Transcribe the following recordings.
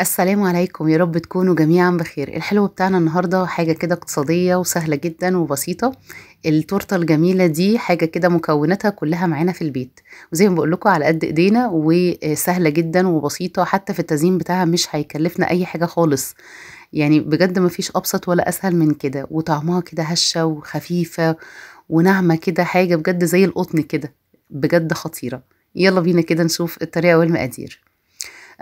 السلام عليكم يا رب تكونوا جميعا بخير الحلو بتاعنا النهارده حاجه كده اقتصاديه وسهله جدا وبسيطه التورته الجميله دي حاجه كده مكوناتها كلها معانا في البيت وزي ما بقول على قد ايدينا وسهله جدا وبسيطه حتى في التزيين بتاعها مش هيكلفنا اي حاجه خالص يعني بجد مفيش ابسط ولا اسهل من كده وطعمها كده هشه وخفيفه وناعمه كده حاجه بجد زي القطن كده بجد خطيره يلا بينا كده نشوف الطريقه والمقادير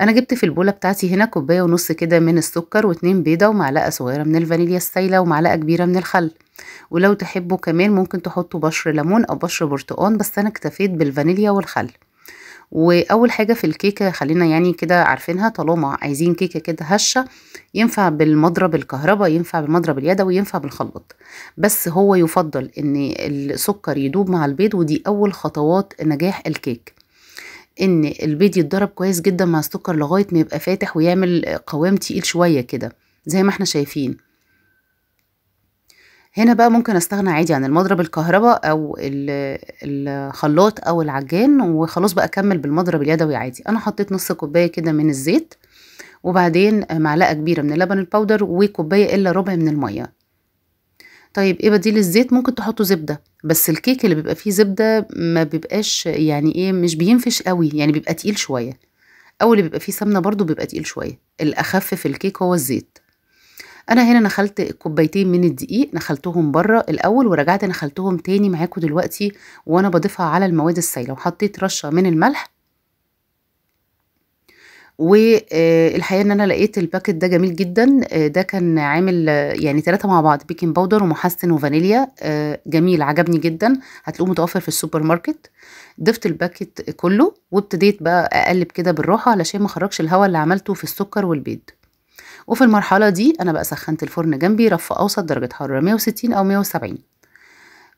انا جبت في البوله بتاعتي هنا كوبايه ونص كده من السكر واتنين بيضه ومعلقه صغيره من الفانيليا السايله ومعلقه كبيره من الخل ولو تحبوا كمان ممكن تحطوا بشر ليمون او بشر برتقان بس انا اكتفيت بالفانيليا والخل واول حاجه في الكيكه خلينا يعني كده عارفينها طالما عايزين كيكه كده هشه ينفع بالمضرب الكهرباء ينفع بالمضرب اليدوي ينفع بالخلاط بس هو يفضل ان السكر يدوب مع البيض ودي اول خطوات نجاح الكيك ان البيض يتضرب كويس جدا مع السكر لغايه ما يبقى فاتح ويعمل قوام تقيل شويه كده زي ما احنا شايفين هنا بقى ممكن استغنى عادي عن المضرب الكهرباء او الخلاط او العجان وخلاص بقى اكمل بالمضرب اليدوي عادي انا حطيت نص كوبايه كده من الزيت وبعدين معلقه كبيره من اللبن الباودر وكوبايه الا ربع من الميه طيب ايه بديل الزيت ممكن تحطوا زبده بس الكيك اللي بيبقى فيه زبده ما بيبقاش يعني ايه مش بينفش قوي يعني بيبقى تقيل شويه او اللي بيبقى فيه سمنه برضو بيبقى تقيل شويه الاخف في الكيك هو الزيت انا هنا نخلت كوبايتين من الدقيق نخلتهم بره الاول ورجعت نخلتهم تاني معاكم دلوقتي وانا بضيفها على المواد السائله وحطيت رشه من الملح والحقيقة إن أنا لقيت الباكت ده جميل جدًا، آه، ده كان عامل يعني ثلاثه مع بعض بيكنج باودر ومحسِّن وفانيليا، آه، جميل عجبني جدًا، هتلاقوه متوفّر في السوبر ماركت، ضِفت الباكت كلّه وابتديت بقى أقلِّب كده بالراحة علشان ما أخرّجش الهواء اللي عملته في السُّكّر والبيض. وفي المرحلة دي أنا بقى سخّنت الفرن جنبي رَف أوسط درجة حرارة 160 أو 170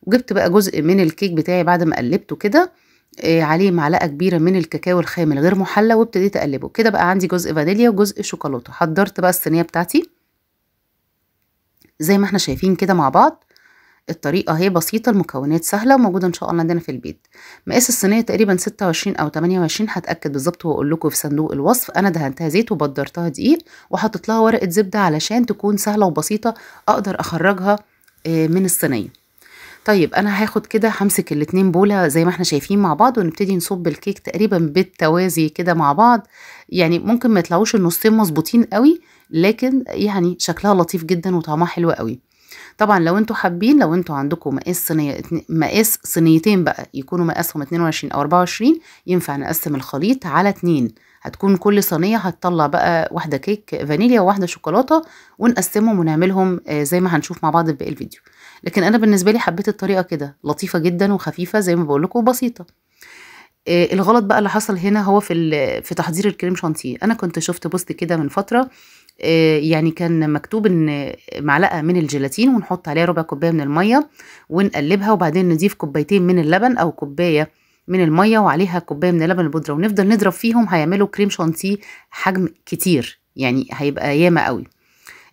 وجِبت بقى جزء من الكيك بتاعي بعد ما قلِّبته كده آه، عليه معلقه كبيره من الكاكاو الخام الغير محلى وابتديت اقلبه كده بقى عندي جزء فانيليا وجزء شوكولاته حضرت بقى الصينيه بتاعتي زي ما احنا شايفين كده مع بعض الطريقة اهي بسيطة المكونات سهلة وموجودة ان شاء الله عندنا في البيت مقاس الصينية تقريبا 26 او 28 هتأكد بالظبط واقول لكم في صندوق الوصف انا دهنتها زيت وبدرتها دقيق وحطيت لها ورقة زبدة علشان تكون سهلة وبسيطة اقدر اخرجها آه، من الصينية طيب انا هاخد كده همسك الاتنين بوله زي ما احنا شايفين مع بعض ونبتدي نصب الكيك تقريبا بالتوازي كده مع بعض يعني ممكن ما يطلعوش النصين مظبوطين قوي لكن يعني شكلها لطيف جدا وطعمها حلو قوي طبعا لو انتوا حابين لو انتوا عندكم مقاس صينيه مقاس صينيتين بقى يكونوا مقاسهم 22 او 24 ينفع نقسم الخليط على اتنين هتكون كل صينيه هتطلع بقى واحده كيك فانيليا وواحده شوكولاته ونقسمهم ونعملهم آه، زي ما هنشوف مع بعض في باقي الفيديو لكن انا بالنسبه لي حبيت الطريقه كده لطيفه جدا وخفيفه زي ما بقول لكم وبسيطه آه، الغلط بقى اللي حصل هنا هو في في تحضير الكريم شانتيه انا كنت شفت بوست كده من فتره آه، يعني كان مكتوب ان معلقه من الجيلاتين ونحط عليها ربع كوبايه من الميه ونقلبها وبعدين نضيف كوبايتين من اللبن او كوبايه من الميه وعليها كوبايه من لبن البودره ونفضل نضرب فيهم هيعملوا كريم شانتيه حجم كتير يعني هيبقى ياما قوي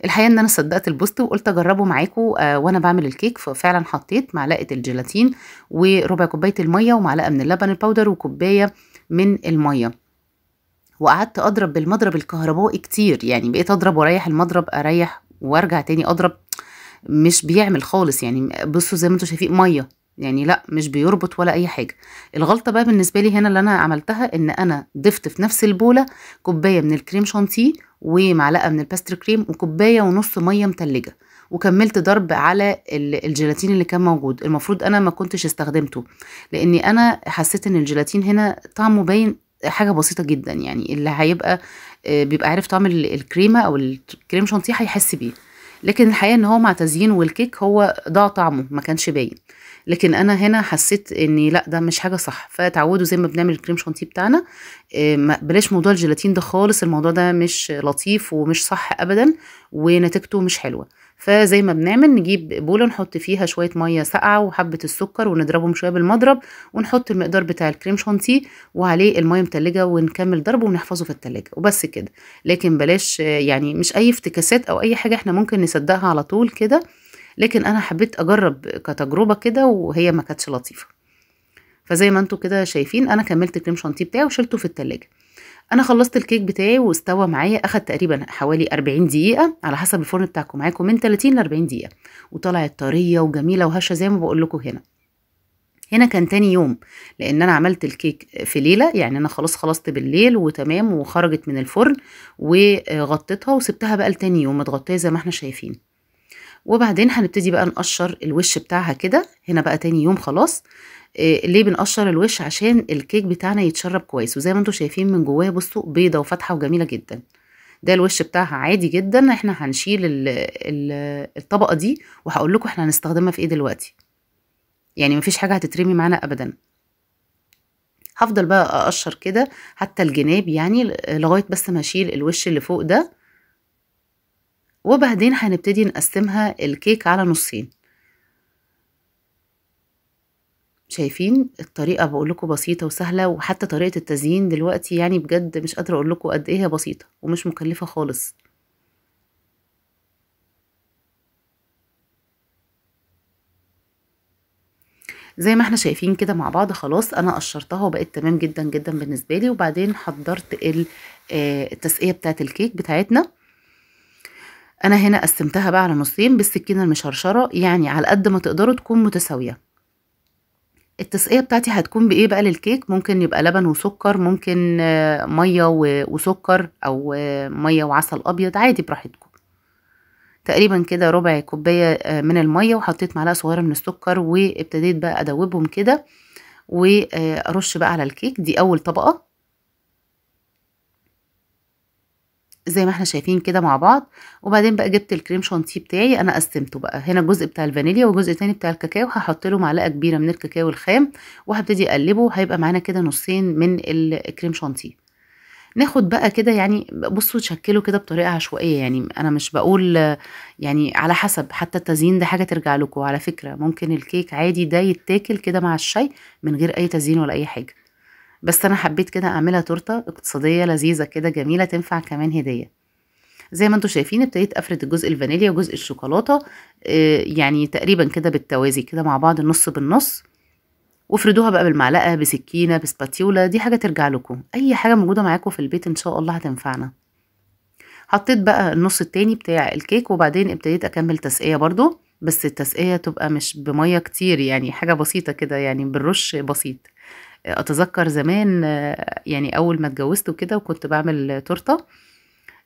الحقيقه ان انا صدقت البوست وقلت اجربه معاكم آه وانا بعمل الكيك ففعلا حطيت معلقه الجيلاتين وربع كوبايه الميه ومعلقه من اللبن الباودر وكوبايه من الميه وقعدت اضرب بالمضرب الكهربائي كتير يعني بقيت اضرب واريح المضرب اريح وارجع تاني اضرب مش بيعمل خالص يعني بصوا زي ما انتم شايفين ميه يعني لا مش بيربط ولا اي حاجه الغلطه بقى بالنسبه لي هنا اللي انا عملتها ان انا ضفت في نفس البوله كوبايه من الكريم شانتيه ومعلقه من الباستر كريم وكوبايه ونص ميه متلجه وكملت ضرب على الجيلاتين اللي كان موجود المفروض انا ما كنتش استخدمته لاني انا حسيت ان الجيلاتين هنا طعمه باين حاجه بسيطه جدا يعني اللي هيبقى آه، بيبقى عارف طعم الكريمه او الكريم شانتيه هيحس بيه لكن الحقيقه ان هو مع تزيين والكيك هو ضاع طعمه ما كانش باين لكن انا هنا حسيت اني لا ده مش حاجه صح فتعودوا زي ما بنعمل الكريم شانتيه بتاعنا آه، بلاش موضوع الجيلاتين ده خالص الموضوع ده مش لطيف ومش صح ابدا ونتيجته مش حلوه فزي ما بنعمل نجيب بوله نحط فيها شويه ميه ساقعه وحبه السكر ونضربهم شويه بالمضرب ونحط المقدار بتاع الكريم شانتيه وعليه الميه متلجه ونكمل ضربه ونحفظه في التلاجة وبس كده لكن بلاش يعني مش اي افتكاسات او اي حاجه احنا ممكن نصدقها على طول كده لكن انا حبيت اجرب كتجربه كده وهي ما كانتش لطيفه فزي ما انتم كده شايفين انا كملت كريم شانتيه بتاعي وشلته في التلاجة انا خلصت الكيك بتاعي واستوى معايا اخد تقريبا حوالي 40 دقيقه على حسب الفرن بتاعكم معاكم من 30 ل 40 دقيقه وطلعت طريه وجميله وهشه زي ما بقول لكم هنا هنا كان تاني يوم لان انا عملت الكيك في ليله يعني انا خلاص خلصت بالليل وتمام وخرجت من الفرن وغطيتها وسبتها بقى لتاني يوم متغطيه زي ما احنا شايفين وبعدين هنبتدي بقى نقشر الوش بتاعها كده هنا بقى تاني يوم خلاص إيه ليه بنقشر الوش عشان الكيك بتاعنا يتشرب كويس وزي ما انتم شايفين من جواه بصوا بيضه وفاتحه وجميله جدا ده الوش بتاعها عادي جدا احنا هنشيل الـ الـ الطبقه دي وهقول لكم احنا هنستخدمها في ايه دلوقتي يعني مفيش حاجه هتترمي معانا ابدا هفضل بقى اقشر كده حتى الجناب يعني لغايه بس ما اشيل الوش اللي فوق ده وبعدين هنبتدي نقسمها الكيك على نصين شايفين الطريقه بقول لكم بسيطه وسهله وحتى طريقه التزيين دلوقتي يعني بجد مش قادره اقول لكم قد ايه هي بسيطه ومش مكلفه خالص زي ما احنا شايفين كده مع بعض خلاص انا قشرتها وبقت تمام جدا جدا بالنسبه لي وبعدين حضرت آه، التسقيه بتاعه الكيك بتاعتنا انا هنا قسمتها بقى على نصين بالسكينه المشرشره يعني على قد ما تقدروا تكون متساويه التسقيه بتاعتي هتكون بايه بقى للكيك ممكن يبقى لبن وسكر ممكن آه، ميه وسكر او آه، ميه وعسل ابيض عادي براحتكم تقريبا كده ربع كوبايه آه، من الميه وحطيت معلقه صغيره من السكر وابتديت بقى ادوبهم كده وارش بقى على الكيك دي اول طبقه زي ما احنا شايفين كده مع بعض وبعدين بقى جبت الكريم شانتيه بتاعي انا قسمته بقى هنا الجزء بتاع الفانيليا وجزء تاني بتاع الكاكاو هحط له معلقه كبيره من الكاكاو الخام وهبتدي اقلبه هيبقى معانا كده نصين من الكريم شانتيه ناخد بقى كده يعني بصوا تشكله كده بطريقه عشوائيه يعني انا مش بقول يعني على حسب حتى التزيين ده حاجه ترجع لكم على فكره ممكن الكيك عادي ده يتاكل كده مع الشاي من غير اي تزيين ولا اي حاجه بس انا حبيت كده اعملها تورته اقتصاديه لذيذه كده جميله تنفع كمان هديه زي ما انتم شايفين ابتديت افرد الجزء الفانيليا وجزء الشوكولاته آه، يعني تقريبا كده بالتوازي كده مع بعض النص بالنص وافردوها بقى بالمعلقه بسكينه بسباتيولا دي حاجه ترجع لكم اي حاجه موجوده معاكم في البيت ان شاء الله هتنفعنا حطيت بقى النص التاني بتاع الكيك وبعدين ابتديت اكمل تسقيه برضو بس التسقيه تبقى مش بميه كتير يعني حاجه بسيطه كده يعني بالرش بسيط اتذكر زمان يعني اول ما اتجوزت وكده وكنت بعمل تورته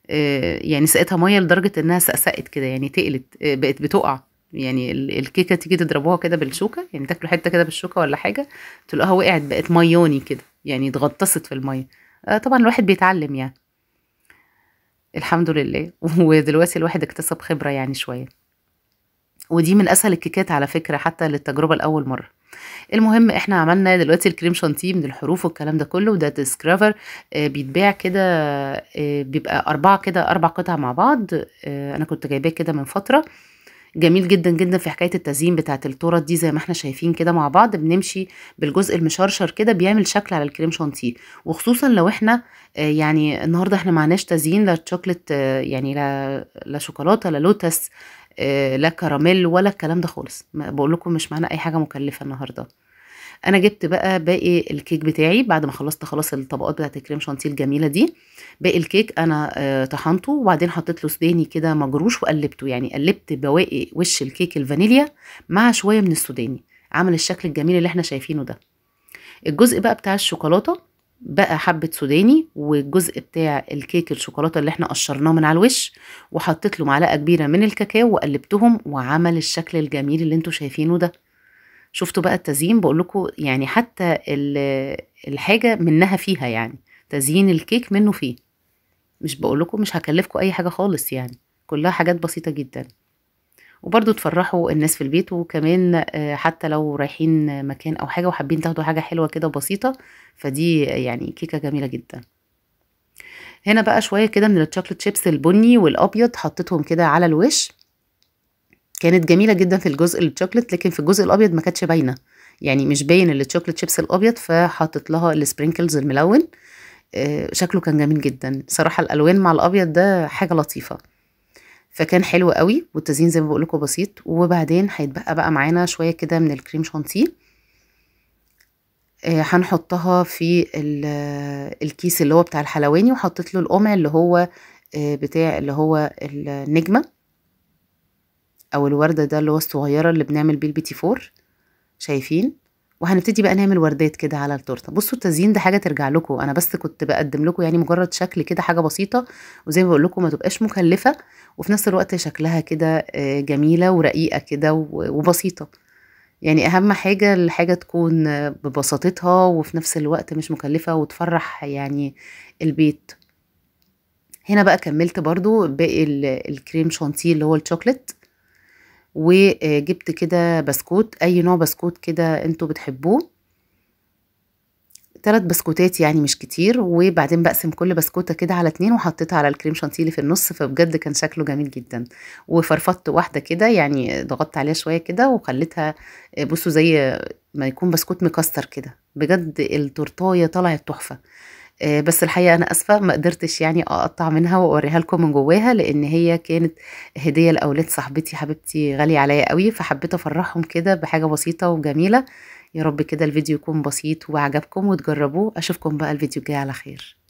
آه، يعني سقتها ميه لدرجه انها سقسقت كده يعني تقلت آه، بقت بتقع يعني الكيكه تيجي تضربوها كده بالشوكه يعني تاكلوا حته كده بالشوكه ولا حاجه تلاقوها وقعت بقت مياني كده يعني اتغطست في الميه آه، طبعا الواحد بيتعلم يعني الحمد لله ودلوقتي الواحد اكتسب خبره يعني شويه ودي من اسهل الكيكات على فكره حتى للتجربه لاول مره المهم احنا عملنا دلوقتي الكريم شانتيه من الحروف والكلام ده كله وده ديسكرافر آه، بيتباع كده آه، بيبقى أربعة كده أربع قطع مع بعض آه، أنا كنت جايباه كده من فترة جميل جدا جدا في حكايه التزيين بتاعه التورت دي زي ما احنا شايفين كده مع بعض بنمشي بالجزء المشرشر كده بيعمل شكل على الكريم شانتيه وخصوصا لو احنا يعني النهارده احنا معناش تزيين لا يعني لا لا شوكولاته لا لوتس آه، لا كراميل ولا الكلام ده خالص بقول لكم مش معانا اي حاجه مكلفه النهارده انا جبت بقى باقي الكيك بتاعي بعد ما خلصت خلاص الطبقات بتاعت الكريم شانتيه الجميله دي باقي الكيك انا آه، طحنته وبعدين حطيت له سوداني كده مجروش وقلبته يعني قلبت بواقي وش الكيك الفانيليا مع شويه من السوداني عمل الشكل الجميل اللي احنا شايفينه ده الجزء بقى بتاع الشوكولاته بقى حبة سوداني والجزء بتاع الكيك الشوكولاتة اللي احنا قشرناه من على الوش وحطيت له معلقة كبيرة من الكاكاو وقلبتهم وعمل الشكل الجميل اللي انتوا شايفينه ده شفتوا بقى التزيين بقول لكم يعني حتى الحاجة منها فيها يعني تزيين الكيك منه فيه مش بقول لكم مش هكلفكم اي حاجة خالص يعني كلها حاجات بسيطة جدا وبرضو تفرحوا الناس في البيت وكمان آه، حتى لو رايحين مكان او حاجه وحابين تاخدوا حاجه حلوه كده بسيطه فدي يعني كيكه جميله جدا هنا بقى شويه كده من الشوكليت شيبس البني والابيض حطيتهم كده على الوش كانت جميله جدا في الجزء الشوكليت لكن في الجزء الابيض ما كانتش باينه يعني مش باين الشوكليت شيبس الابيض فحطيت لها السبرينكلز الملون آه، شكله كان جميل جدا صراحه الالوان مع الابيض ده حاجه لطيفه فكان حلو قوي والتزيين زي ما بقول لكم بسيط وبعدين هيتبقى بقى معانا شويه كده من الكريم شانتيه آه، هنحطها في الكيس اللي هو بتاع الحلواني وحطيت له القمع اللي هو آه، بتاع اللي هو النجمه او الورده ده اللي هو الصغيره اللي بنعمل بيه البيتي فور شايفين وهنبتدي بقى نعمل وردات كده على التورته بصوا التزيين ده حاجه ترجع لكم انا بس كنت بقدم لكم يعني مجرد شكل كده حاجه بسيطه وزي ما بقول لكم ما تبقاش مكلفه وفي نفس الوقت شكلها كده آه، جميله ورقيقه كده وبسيطه يعني اهم حاجه الحاجه تكون ببساطتها وفي نفس الوقت مش مكلفه وتفرح يعني البيت هنا بقى كملت برضو باقي الكريم شانتيه اللي هو الشوكليت وجبت كده بسكوت اي نوع بسكوت كده انتوا بتحبوه ثلاث بسكوتات يعني مش كتير وبعدين بقسم كل بسكوتة كده على اتنين وحطيتها على الكريم شانتيلي في النص فبجد كان شكله جميل جدا وفرفضت واحدة كده يعني ضغطت عليها شوية كده وخليتها بصوا زي ما يكون بسكوت مكسر كده بجد التورتاية طلعت تحفة آه، بس الحقيقه انا اسفه ما قدرتش يعني اقطع منها واوريها لكم من جواها لان هي كانت هديه لاولاد صاحبتي حبيبتي غاليه عليا قوي فحبيت افرحهم كده بحاجه بسيطه وجميله يا رب كده الفيديو يكون بسيط وعجبكم وتجربوه اشوفكم بقى الفيديو الجاي على خير